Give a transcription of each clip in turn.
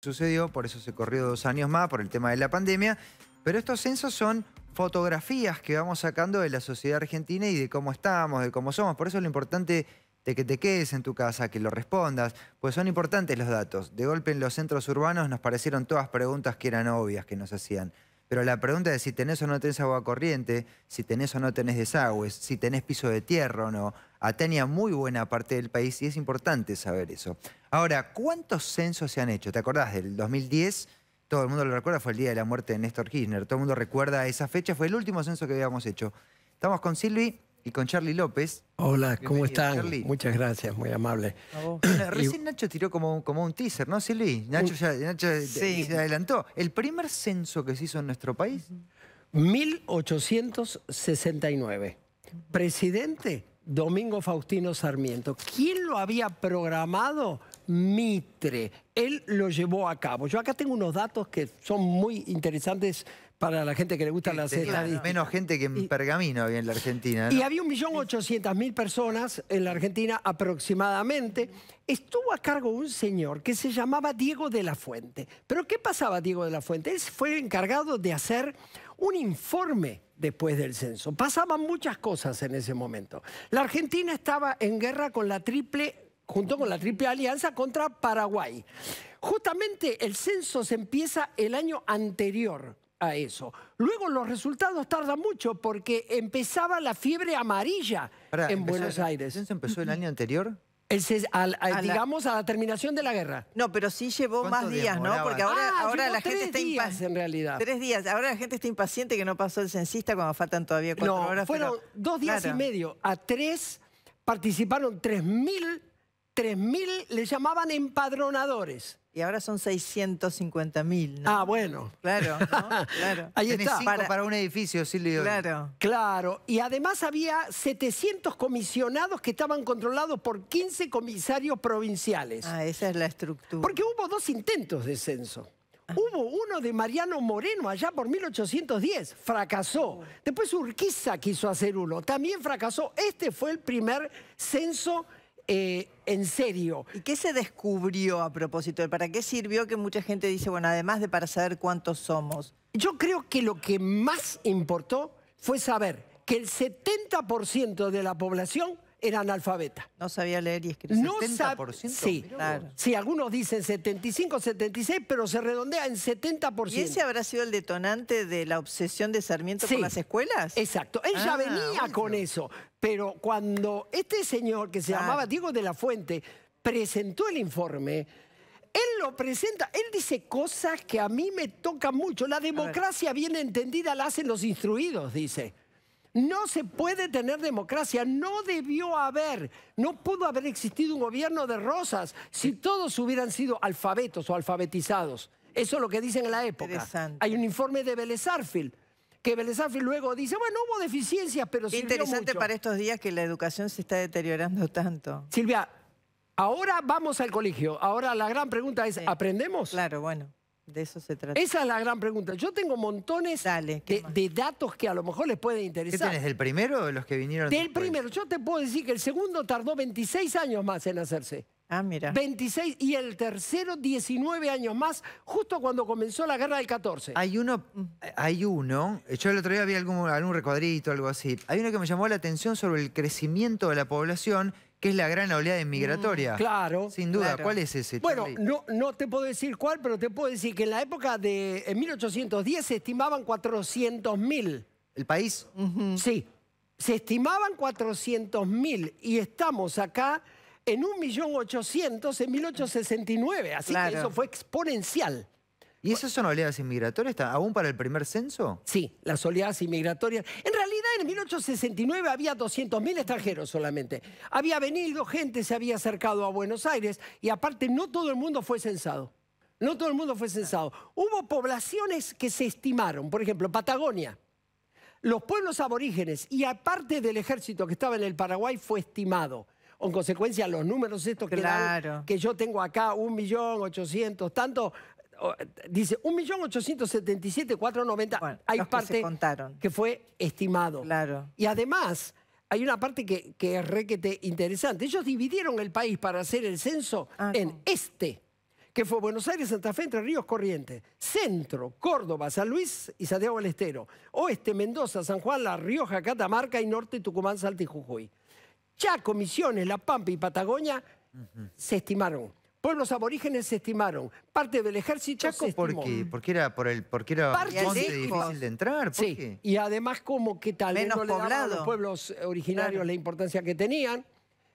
sucedió, por eso se corrió dos años más por el tema de la pandemia, pero estos censos son fotografías que vamos sacando de la sociedad argentina y de cómo estamos, de cómo somos, por eso es lo importante de que te quedes en tu casa, que lo respondas, pues son importantes los datos. De golpe en los centros urbanos nos parecieron todas preguntas que eran obvias que nos hacían. Pero la pregunta de si tenés o no tenés agua corriente, si tenés o no tenés desagües, si tenés piso de tierra o no, Atenia muy buena parte del país y es importante saber eso. Ahora, ¿cuántos censos se han hecho? ¿Te acordás del 2010? Todo el mundo lo recuerda, fue el día de la muerte de Néstor Kirchner. Todo el mundo recuerda esa fecha, fue el último censo que habíamos hecho. Estamos con Silvi y con Charlie López. Hola, ¿cómo están? Muchas gracias, muy amable. recién Nacho tiró como, como un teaser, ¿no, Silvi? Nacho, uh, ya, se adelantó. ¿El primer censo que se hizo en nuestro país? 1869. Presidente Domingo Faustino Sarmiento. ¿Quién lo había programado? Mitre. Él lo llevó a cabo. Yo acá tengo unos datos que son muy interesantes para la gente que le gusta la las Menos gente que en Pergamino había en la Argentina. Y había 1.800.000 personas en la Argentina aproximadamente. Estuvo a cargo un señor que se llamaba Diego de la Fuente. ¿Pero qué pasaba Diego de la Fuente? Él fue encargado de hacer un informe después del censo. Pasaban muchas cosas en ese momento. La Argentina estaba en guerra con la Triple junto con la Triple Alianza contra Paraguay. Justamente el censo se empieza el año anterior a eso. Luego los resultados tardan mucho porque empezaba la fiebre amarilla en Buenos Aires. ¿El censo empezó el año anterior? digamos, a la terminación de la guerra. No, pero sí llevó más días, ¿no? Porque ahora, ah, ahora la gente está impaciente. en realidad. Tres días. Ahora la gente está impaciente que no pasó el censista cuando faltan todavía cuatro no, fueron dos días y medio. A tres participaron 3.000 3.000 le llamaban empadronadores. Y ahora son 650.000, ¿no? Ah, bueno. Claro, claro. Ahí está. para... un edificio, Silvio. Claro. Claro. Y además había 700 comisionados que estaban controlados por 15 comisarios provinciales. Ah, esa es la estructura. Porque hubo dos intentos de censo. Ah. Hubo uno de Mariano Moreno allá por 1810, fracasó. Después Urquiza quiso hacer uno, también fracasó. Este fue el primer censo eh, en serio. ¿Y qué se descubrió a propósito? ¿Para qué sirvió que mucha gente dice, bueno, además de para saber cuántos somos? Yo creo que lo que más importó fue saber que el 70% de la población era analfabeta. No sabía leer y escribir. No 70%. Sí. sí, algunos dicen 75, 76, pero se redondea en 70%. ¿Y ese habrá sido el detonante de la obsesión de Sarmiento con las escuelas? Exacto. Él ya ah, venía con eso. Pero cuando este señor, que se llamaba Diego de la Fuente, presentó el informe, él lo presenta, él dice cosas que a mí me tocan mucho. La democracia bien entendida la hacen los instruidos, dice. No se puede tener democracia, no debió haber, no pudo haber existido un gobierno de rosas si todos hubieran sido alfabetos o alfabetizados. Eso es lo que dicen en la época. Hay un informe de Belezarfield que belezarfil luego dice, bueno, hubo deficiencias, pero sirvió Interesante para estos días que la educación se está deteriorando tanto. Silvia, ahora vamos al colegio. Ahora la gran pregunta es, ¿aprendemos? Claro, bueno. De eso se trata. Esa es la gran pregunta. Yo tengo montones de, datos que a lo mejor les pueden interesar. ¿Qué tenés, del primero o los que vinieron Del primero. Yo te puedo decir que el segundo tardó 26 años más en hacerse. Ah, mira. 26 y el tercero 19 años más, justo cuando comenzó la guerra del 14. Hay uno, hay uno, yo el otro día vi algún, algún recuadrito, algo así, hay uno que me llamó la atención sobre el crecimiento de la población que es la gran oleada inmigratoria. Mm, claro. Sin duda, ¿cuál es ese? Bueno, no, no, te puedo decir cuál, pero te puedo decir que en la época de 1810 se estimaban 400.000. ¿El país? Sí, se estimaban 400.000 y estamos acá en 1.800.000 en 1869, así que eso fue exponencial. ¿Y esas son oleadas inmigratorias aún para el primer censo? Sí, las oleadas inmigratorias en 1869 había 200.000 extranjeros solamente. Había venido, gente se había acercado a Buenos Aires y aparte no todo el mundo fue censado. No todo el mundo fue censado. Hubo poblaciones que se estimaron, por ejemplo, Patagonia. Los pueblos aborígenes y aparte del ejército que estaba en el Paraguay fue estimado. En consecuencia, los números estos que, que yo tengo acá, un tanto, dice 1.877.490. hay parte que, fue estimado. Claro. Y además, hay una parte que, es requete interesante. Ellos dividieron el país para hacer el censo ah, en este, que fue Buenos Aires, Santa Fe, Entre Ríos, Corrientes, Centro, Córdoba, San Luis y Santiago del Estero, Oeste, Mendoza, San Juan, La Rioja, Catamarca y Norte, Tucumán, Salta y Jujuy. Ya Comisiones, La Pampa y Patagonia se estimaron. Pueblos aborígenes se estimaron. Parte del ejército Chaco, Porque, porque era por el porque era de difícil de entrar. sí. Y además como que tal vez no le a los pueblos originarios la importancia que tenían.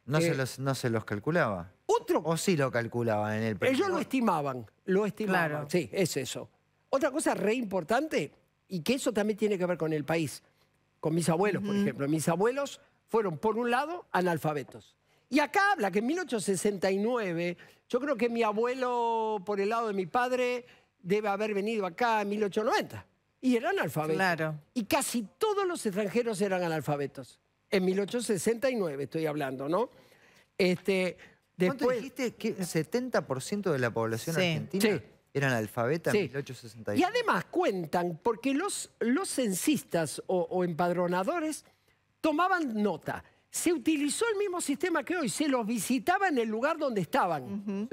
No, se eh, los, no se los calculaba. Otro. O sí lo calculaban en el precio. Ellos lo estimaban, lo estimaban. Sí, es eso. Otra cosa re importante, y que eso también tiene que ver con el país, con mis abuelos, por ejemplo. Mis abuelos fueron, por un lado, analfabetos. Y acá habla que en 1869, yo creo que mi abuelo, por el lado de mi padre, debe haber venido acá en 1890. Y era analfabeto. Claro. Y casi todos los extranjeros eran analfabetos. En 1869 estoy hablando, ¿no? Este, ¿Cuánto dijiste que 70% de la población argentina era analfabeta en 1869? Y además cuentan, porque los, los censistas o, o empadronadores tomaban nota se utilizó el mismo sistema que hoy, se los visitaba en el lugar donde estaban.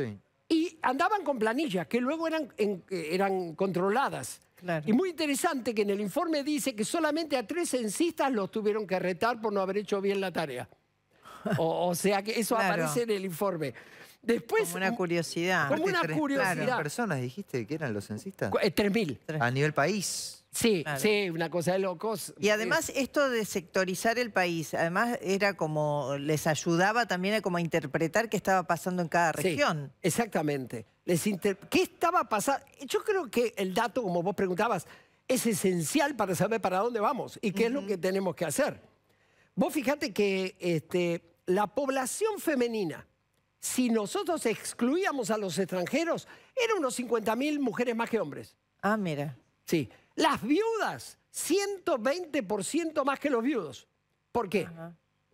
Y andaban con planillas que luego eran, eran controladas. Y muy interesante que en el informe dice que solamente a tres censistas los tuvieron que retar por no haber hecho bien la tarea. O, sea que eso aparece en el informe. Después, como una curiosidad. Como una personas dijiste que eran los censistas? 3.000. Eh, a nivel país. Sí, sí, una cosa de locos. Y además esto de sectorizar el país, además era como, les ayudaba también a como interpretar qué estaba pasando en cada región. exactamente. Les ¿Qué estaba pasando? Yo creo que el dato, como vos preguntabas, es esencial para saber para dónde vamos y qué es lo que tenemos que hacer. Vos fíjate que este, la población femenina, si nosotros excluíamos a los extranjeros, eran unos 50.000 mujeres más que hombres. Ah, mira. Sí. Las viudas, 120% más que los viudos. ¿Por qué?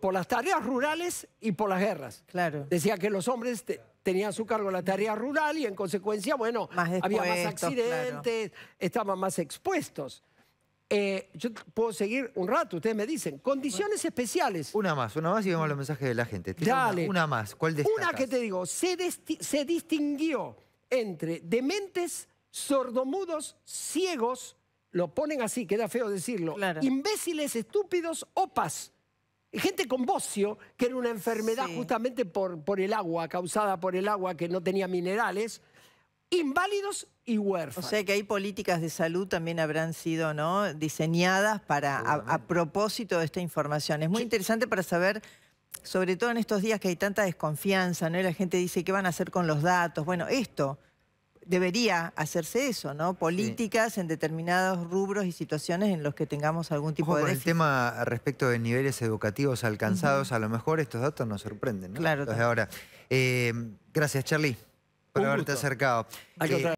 Por las tareas rurales y por las guerras. Decía que los hombres tenían a su cargo la tarea rural y en consecuencia, bueno, había más accidentes, estaban más expuestos. Eh, yo puedo seguir un rato, ustedes me dicen. Condiciones especiales. Una más, una más y vemos los mensajes de la gente. Dale. Una, más, ¿cuál destacas? Una que te digo, se distinguió entre dementes, sordomudos, ciegos, lo ponen así, queda feo decirlo, imbéciles, estúpidos, opas. Gente con bocio, que era una enfermedad justamente por, por el agua, causada por el agua que no tenía minerales, inválidos y huérfanos. O sea que hay políticas de salud también habrán sido ¿no? diseñadas para a, propósito de esta información. Es muy interesante para saber sobre todo en estos días que hay tanta desconfianza, ¿no? la gente dice, ¿qué van a hacer con los datos? Bueno, esto debería hacerse eso, ¿no? Políticas en determinados rubros y situaciones en los que tengamos algún tipo de... Con el tema respecto de niveles educativos alcanzados, a lo mejor estos datos nos sorprenden, ¿no? Claro. Entonces, ahora, eh, gracias, Charlie, por haberte acercado.